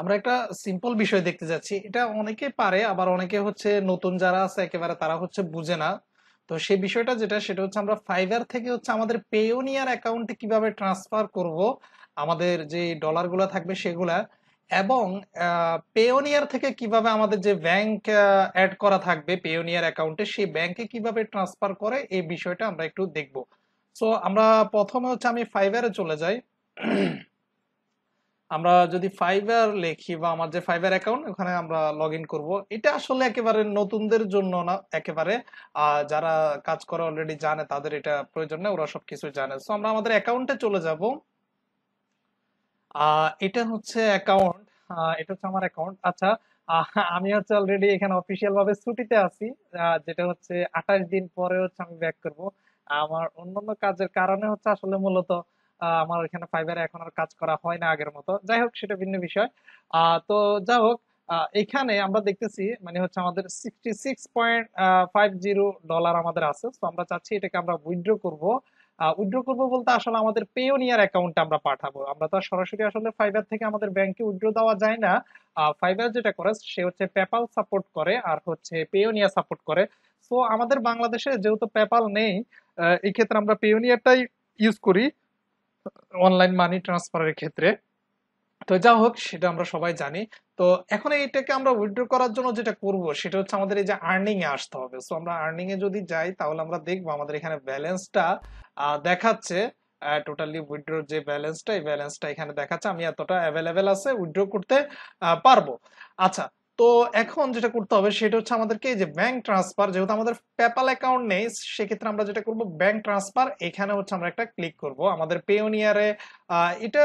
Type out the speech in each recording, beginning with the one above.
আমরা একটা সিম্পল বিষয় দেখতে যাচ্ছি এটা অনেকে পারে আবার অনেকে হচ্ছে নতুন যারা আছে একেবারে তারা হচ্ছে বুঝে না তো সেই বিষয়টা যেটা সেটা হচ্ছে আমরা ফাইবার থেকে হচ্ছে আমাদের পেওনিয়ার অ্যাকাউন্টে কিভাবে ট্রান্সফার করব আমাদের যে ডলারগুলো থাকবে সেগুলা এবং পেওনিয়ার থেকে কিভাবে আমাদের যে ব্যাংক অ্যাড করা থাকবে পেওনিয়ার অ্যাকাউন্টে সেই ব্যাংকে কিভাবে ট্রান্সফার করে এই বিষয়টা আমরা একটু দেখব সো আমরা প্রথমে হচ্ছে আমি ফাইবারে চলে যাই আমরা যদি ফাইবার লিখি বা আমার যে ফাইবার অ্যাকাউন্ট ওখানে আমরা লগ ইন করবো এটা আসলে একেবারে নতুনদের জন্য না একেবারে যারা কাজ করে অলরেডি জানে তাদের এটা প্রয়োজন না ওরা সবকিছু জানে সো আমরা আমাদের অ্যাকাউন্টে চলে যাব এটা হচ্ছে অ্যাকাউন্ট এটা হচ্ছে আমার অ্যাকাউন্ট আচ্ছা আমি হচ্ছে অলরেডি এখানে অফিসিয়াল ভাবে ছুটিতে আছি যেটা হচ্ছে আঠাশ দিন পরে হচ্ছে আমি ব্যাক করব আমার অন্যান্য কাজের কারণে হচ্ছে আসলে মূলত আহ আমার এখানে ফাইবারে এখন আর কাজ করা হয় না আগের মতো যাই হোক সেটা ভিন্ন বিষয় তো যাই হোক এখানে আমরা দেখতেছি মানে হচ্ছে আমাদের sixty six point five zero dollar আমাদের আছে তো আমরা চাচ্ছি এটাকে আমরা উইথড্র করব উইথড্র করবো বলতে আসলে আমাদের পেওনিয়ার অ্যাকাউন্টটা আমরা পাঠাবো আমরা তো সরাসরি আসলে ফাইবার থেকে আমাদের ব্যাংকে উইথড্র দেওয়া যায় না ফাইবার যেটা করে সে হচ্ছে পেপাল সাপোর্ট করে আর হচ্ছে পেওনিয়া সাপোর্ট করে সো আমাদের বাংলাদেশে যেহেতু পেপাল নেই এই ক্ষেত্রে আমরা পেওনিয়াটাই ইউজ করি অনলাইন মানি ট্রান্সফারের ক্ষেত্রে তো যা হোক সেটা আমরা সবাই জানি তো এখন এইটাকে আমরা উইথড্র করার জন্য যেটা করব সেটা হচ্ছে আমাদের এই যে আর্নিং এ আসতে হবে সো আমরা আর্নিং এ যদি যাই তাহলে আমরা দেখবো আমাদের এখানে ব্যালেন্সটা দেখাচ্ছে টোটালি উইথড্রোর যে ব্যালেন্সটা এই ব্যালেন্সটা এখানে দেখাচ্ছে আমি এতটা অ্যাভেলেবেল আছে উইথড্র করতে পারবো আচ্ছা তো এখন যেটা করতে হবে সেটা হচ্ছে আমাদেরকে যে ব্যাংক ট্রান্সফার যেহেতু আমাদের পেপাল অ্যাকাউন্ট নেই সেক্ষেত্রে আমরা যেটা করব ব্যাংক ট্রান্সফার এখানে হচ্ছে আমরা একটা ক্লিক করব আমাদের পেওনিয়ারে এটা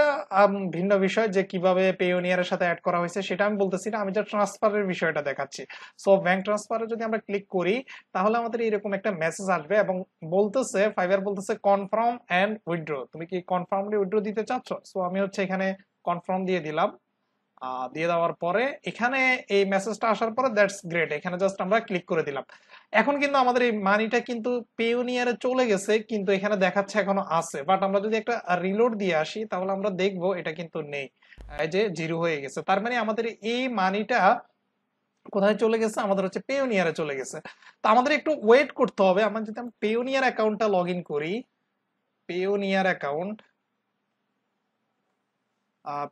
ভিন্ন বিষয় যে কিভাবে পেওনিয়ারের সাথে অ্যাড করা হয়েছে সেটা আমি বলতেছি না আমি যা ট্রান্সফারের বিষয়টা দেখাচ্ছি সো ব্যাংক ট্রান্সফারে যদি আমরা ক্লিক করি তাহলে আমাদের এরকম একটা মেসেজ আসবে এবং বলতেছে ফাইবার বলতেছে কনফার্ম অ্যান্ড উইড্রো তুমি কি কনফার্মলি উইড্রো দিতে চাচ্ছ সো আমি হচ্ছে এখানে কনফার্ম দিয়ে দিলাম দিয়ে দেওয়ার পরে এখানে এই মেসেজটা আসার পরে দ্যাটস গ্রেট এখানে জাস্ট আমরা ক্লিক করে দিলাম এখন কিন্তু আমাদের এই মানিটা কিন্তু পেউনিয়ারে চলে গেছে কিন্তু এখানে দেখাচ্ছে এখনো আছে বাট আমরা যদি একটা রিলোড দিয়ে আসি তাহলে আমরা দেখব এটা কিন্তু নেই যে জিরো হয়ে গেছে তার মানে আমাদের এই মানিটা কোথায় চলে গেছে আমাদের হচ্ছে পেউনিয়ারে চলে গেছে তো আমাদের একটু ওয়েট করতে হবে আমরা যদি আমি পেউনিয়ার অ্যাকাউন্টটা লগ করি পেউনিয়ার অ্যাকাউন্ট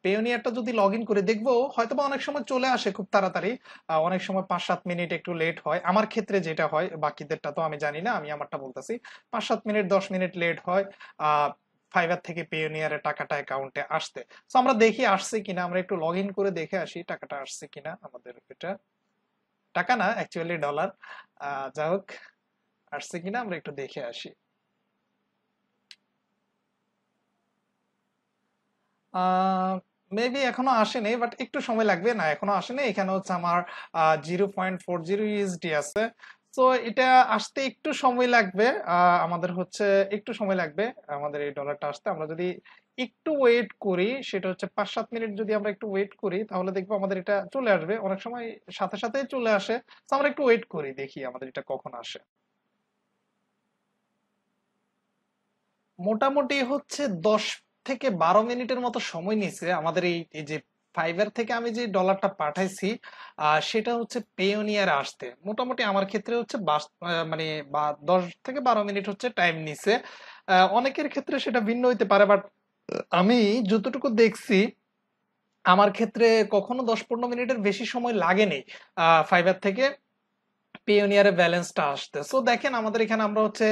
পেওনিয়ারটা যদি লগ ইন করে দেখবো হয়তো বা অনেক সময় চলে আসে খুব তাড়াতাড়ি অনেক সময় পাঁচ সাত মিনিট একটু লেট হয় আমার ক্ষেত্রে যেটা হয় বাকিদেরটা তো আমি জানি না আমি আমারটা বলতেছি পাঁচ সাত মিনিট দশ মিনিট লেট হয় ফাইবার থেকে পেওনিয়ারের টাকাটা অ্যাকাউন্টে আসতে তো আমরা দেখি আসছে কিনা আমরা একটু লগ করে দেখে আসি টাকাটা আসছে কিনা আমাদের এটা টাকা না অ্যাকচুয়ালি ডলার যাই হোক আসছে কিনা আমরা একটু দেখে আসি মেবি এখনো আসেনি বাট একটু সময় লাগবে না এখনো আসেনি এখানে হচ্ছে আমার zero point four zero USD আছে তো এটা আসতে একটু সময় লাগবে আমাদের হচ্ছে একটু সময় লাগবে আমাদের এই ডলারটা আসতে আমরা যদি একটু ওয়েট করি সেটা হচ্ছে পাঁচ সাত মিনিট যদি আমরা একটু ওয়েট করি তাহলে দেখবো আমাদের এটা চলে আসবে অনেক সময় সাথে সাথে চলে আসে তো আমরা একটু ওয়েট করি দেখি আমাদের এটা কখন আসে মোটামুটি হচ্ছে দশ থেকে বারো মিনিটের মতো সময় নিয়েছে আমাদের এই যে ফাইবার থেকে আমি যে ডলারটা পাঠাইছি সেটা হচ্ছে পেওনিয়ার আসতে মোটামুটি আমার ক্ষেত্রে হচ্ছে মানে দশ থেকে বারো মিনিট হচ্ছে টাইম নিছে অনেকের ক্ষেত্রে সেটা ভিন্ন হইতে পারে বাট আমি যতটুকু দেখছি আমার ক্ষেত্রে কখনো দশ পনেরো মিনিটের বেশি সময় লাগেনি ফাইবার থেকে পিওনিয়ারের ব্যালেন্সটা আসতে সো দেখেন আমাদের এখানে আমরা হচ্ছে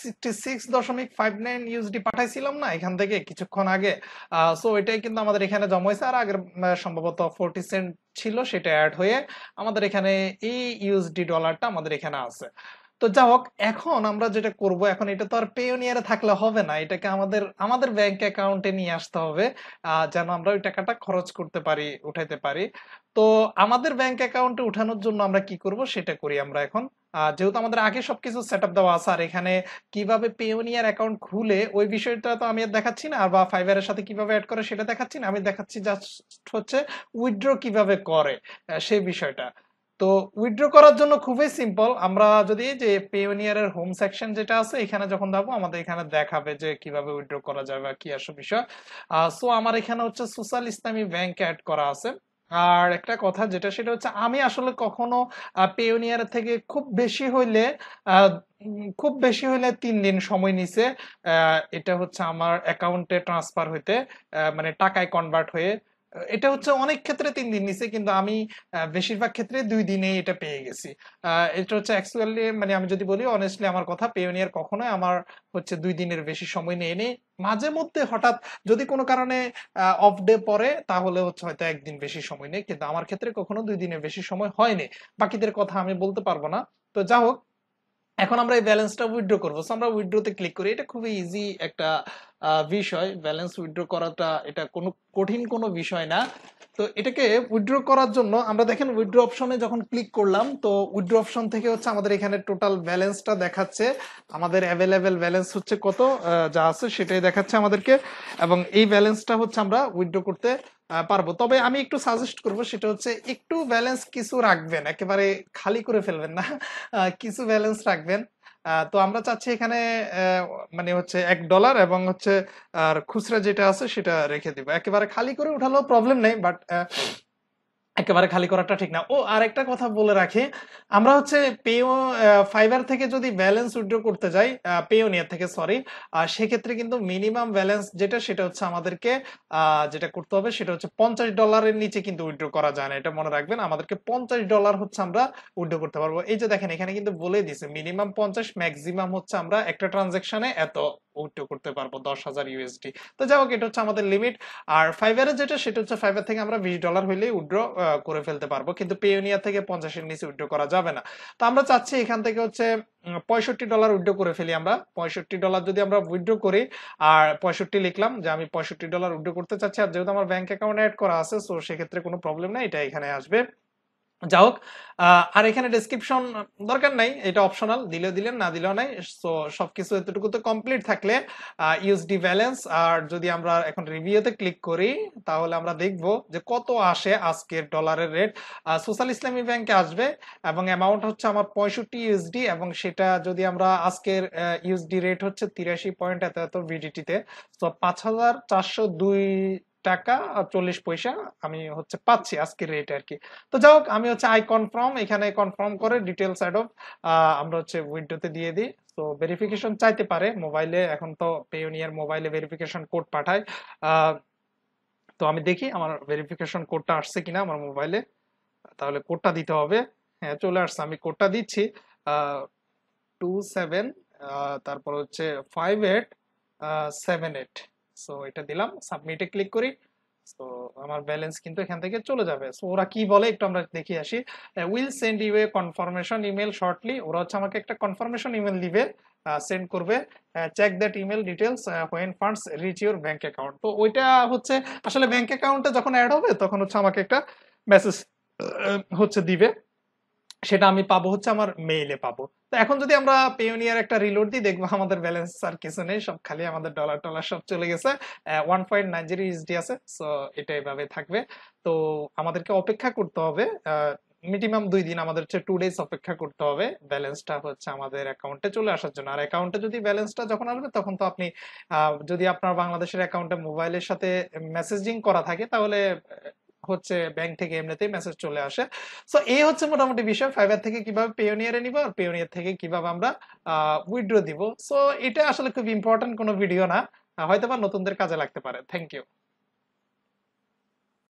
সিক্সটি সিক্স দশমিক ফাইভ নাইন ইউএসডি পাঠাইছিলাম না এখান থেকে কিছুক্ষণ আগে সো এটাই কিন্তু আমাদের এখানে জমা হয়েছে আর আগের সম্ভবত ফোরটি সেন্ট ছিল সেটা অ্যাড হয়ে আমাদের এখানে এই ইউএসডি ডলারটা আমাদের এখানে আছে তো যা হোক এখন আমরা যেটা করব এখন এটা তো আর পেওনিয়ারে থাকলে হবে না এটাকে আমাদের আমাদের ব্যাংক অ্যাকাউন্টে নিয়ে আসতে হবে যেন আমরা ওই টাকাটা খরচ করতে পারি উঠাইতে পারি তো আমাদের ব্যাংক অ্যাকাউন্টে উঠানোর জন্য আমরা কি করব সেটা করি আমরা এখন যেহেতু আমাদের আগে সবকিছু সেট আপ দেওয়া আছে আর এখানে কিভাবে পেওনিয়ার অ্যাকাউন্ট খুলে ওই বিষয়টা তো আমি আর দেখাচ্ছি না আর বা ফাইবারের সাথে কিভাবে অ্যাড করে সেটা দেখাচ্ছি না আমি দেখাচ্ছি জাস্ট হচ্ছে উইথড্র কিভাবে করে সেই বিষয়টা তো উইথড্র করার জন্য খুবই সিম্পল আমরা যদি যে পেওনিয়ারের হোম সেকশন যেটা আছে এখানে যখন যাবো আমাদের এখানে দেখাবে যে কিভাবে উইথড্র করা যাবে কি আসব বিষয় সো আমার এখানে হচ্ছে সোশ্যাল ইসলামী ব্যাংক অ্যাড করা আছে আর একটা কথা যেটা সেটা হচ্ছে আমি আসলে কখনো পেওনিয়ার থেকে খুব বেশি হইলে খুব বেশি হইলে তিন দিন সময় নিছে এটা হচ্ছে আমার অ্যাকাউন্টে ট্রান্সফার হইতে মানে টাকায় কনভার্ট হয়ে এটা হচ্ছে অনেক ক্ষেত্রে তিন দিন নিছে কিন্তু আমি বেশিরভাগ ক্ষেত্রে দুই দিনে এটা পেয়ে গেছি এটা হচ্ছে অ্যাকচুয়ালি মানে আমি যদি বলি অনেস্টলি আমার কথা পেওনিয়ার কখনোই আমার হচ্ছে দুই দিনের বেশি সময় নিয়ে নেই মাঝে মধ্যে হঠাৎ যদি কোনো কারণে অফ ডে পরে তাহলে হচ্ছে হয়তো একদিন বেশি সময় নেই কিন্তু আমার ক্ষেত্রে কখনো দুই দিনের বেশি সময় হয়নি বাকিদের কথা আমি বলতে পারবো না তো যা হোক এখন আমরা এই ব্যালেন্সটা উইথড্র করবো সো আমরা উইথড্রোতে ক্লিক করি এটা খুবই ইজি একটা বিষয় ব্যালেন্স উইথড্র করাটা এটা কোনো কঠিন কোনো বিষয় না তো এটাকে উইথড্র করার জন্য আমরা দেখেন উইথড্র অপশনে যখন ক্লিক করলাম তো উইথড্র অপশন থেকে হচ্ছে আমাদের এখানে টোটাল ব্যালেন্সটা দেখাচ্ছে আমাদের অ্যাভেলেবেল ব্যালেন্স হচ্ছে কত যা আছে সেটাই দেখাচ্ছে আমাদেরকে এবং এই ব্যালেন্সটা হচ্ছে আমরা উইথড্র করতে পারবো তবে আমি একটু সাজেস্ট করব সেটা হচ্ছে একটু ব্যালেন্স কিছু রাখবেন একেবারে খালি করে ফেলবেন না কিছু ব্যালেন্স রাখবেন তো আমরা চাচ্ছি এখানে মানে হচ্ছে এক ডলার এবং হচ্ছে আর খুচরা যেটা আছে সেটা রেখে দিব একেবারে খালি করে উঠালেও প্রবলেম নেই বাট একেবারে খালি করাটা ঠিক না ও আর একটা কথা বলে রাখি আমরা হচ্ছে পেও ফাইবার থেকে যদি ব্যালেন্স উইড্রো করতে যাই পেওনিয়ার থেকে সরি আর সেক্ষেত্রে কিন্তু মিনিমাম ব্যালেন্স যেটা সেটা হচ্ছে আমাদেরকে যেটা করতে হবে সেটা হচ্ছে পঞ্চাশ ডলারের নিচে কিন্তু উইড্রো করা যায় না এটা মনে রাখবেন আমাদেরকে পঞ্চাশ ডলার হচ্ছে আমরা উইড্রো করতে পারবো এই যে দেখেন এখানে কিন্তু বলে দিছে মিনিমাম পঞ্চাশ ম্যাক্সিমাম হচ্ছে আমরা একটা ট্রানজেকশনে এত উইথড্র করতে পারবো দশ হাজার ইউএসডি তো যাই হোক এটা হচ্ছে আমাদের লিমিট আর ফাইবারের যেটা সেটা হচ্ছে ফাইবার থেকে আমরা বিশ ডলার হইলে উইথড্র করে ফেলতে পারবো কিন্তু পেওনিয়া থেকে পঞ্চাশের নিচে উইথড্র করা যাবে না তো আমরা চাচ্ছি এখান থেকে হচ্ছে পঁয়ষট্টি ডলার উইথড্র করে ফেলি আমরা পঁয়ষট্টি ডলার যদি আমরা উইথড্র করি আর পঁয়ষট্টি লিখলাম যে আমি পঁয়ষট্টি ডলার উইথড্র করতে চাচ্ছি আর যেহেতু আমার ব্যাংক অ্যাকাউন্ট অ্যাড করা আছে সো সেক্ষেত্রে কোনো প্রবলেম নাই এটা এখানে আসবে যা হোক আর এখানে ডেসক্রিপশন দরকার নাই এটা অপশনাল দিলেও দিলেন না দিলেও নাই সো সবকিছু এতটুকু তো কমপ্লিট থাকলে ইউএসডি ব্যালেন্স আর যদি আমরা এখন রিভিউতে ক্লিক করি তাহলে আমরা দেখব যে কত আসে আজকের ডলারের রেট সোশ্যাল ইসলামী ব্যাংকে আসবে এবং অ্যামাউন্ট হচ্ছে আমার পঁয়ষট্টি ইউএসডি এবং সেটা যদি আমরা আজকের ইউএসডি রেট হচ্ছে তিরাশি পয়েন্ট এত এত ভিডিটিতে তো পাঁচ হাজার চারশো দুই টাকা চল্লিশ পয়সা আমি হচ্ছে পাচ্ছি আজকের রেট আর কি তো যাই হোক আমি হচ্ছে আই কনফার্ম এখানে কনফার্ম করে ডিটেলস অ্যাড অফ আমরা হচ্ছে উইন্ডোতে দিয়ে দিই তো ভেরিফিকেশন চাইতে পারে মোবাইলে এখন তো পেউনিয়ার মোবাইলে ভেরিফিকেশন কোড পাঠায় তো আমি দেখি আমার ভেরিফিকেশন কোডটা আসছে কিনা আমার মোবাইলে তাহলে কোডটা দিতে হবে হ্যাঁ চলে আসছে আমি কোডটা দিচ্ছি টু সেভেন তারপর হচ্ছে five eight seven eight so এটা দিলাম সাবমিটে ক্লিক করি সো আমার ব্যালেন্স কিন্তু এখান থেকে চলে যাবে সো ওরা কি বলে একটু আমরা দেখে আসি will send you a confirmation email shortly ওরা হচ্ছে আমাকে একটা কনফার্মেশন ইমেল দিবে সেন্ড করবে check that email details when funds reach your bank account তো ওইটা হচ্ছে আসলে ব্যাঙ্ক অ্যাকাউন্টে যখন অ্যাড হবে তখন হচ্ছে আমাকে একটা মেসেজ uh, হচ্ছে দিবে সেটা আমি পাবো হচ্ছে আমার মেইলে পাবো তো এখন যদি আমরা পেওনিয়ার একটা রিলোড দিই দেখবো আমাদের ব্যালেন্স আর কিছু নেই সব খালি আমাদের ডলার টলার সব চলে গেছে one point nine zero USD আছে সো এটা এভাবে থাকবে তো আমাদেরকে অপেক্ষা করতে হবে মিনিমাম দুই দিন আমাদের হচ্ছে টু ডেজ অপেক্ষা করতে হবে ব্যালেন্সটা হচ্ছে আমাদের অ্যাকাউন্টে চলে আসার জন্য আর অ্যাকাউন্টে যদি ব্যালেন্সটা যখন আসবে তখন তো আপনি যদি আপনার বাংলাদেশের অ্যাকাউন্টে মোবাইলের সাথে মেসেজিং করা থাকে তাহলে হচ্ছে ব্যাংক থেকে এমনিতেই মেসেজ চলে আসে সো এই হচ্ছে মোটামুটি বিষয় ফাইবার থেকে কিভাবে পেওনিয়ারে নিব আর পেওনিয়ার থেকে কিভাবে আমরা উইথড্র দিব সো এটা আসলে খুব ইম্পর্টেন্ট কোনো ভিডিও না হয়তো বা নতুনদের কাজে লাগতে পারে থ্যাংক ইউ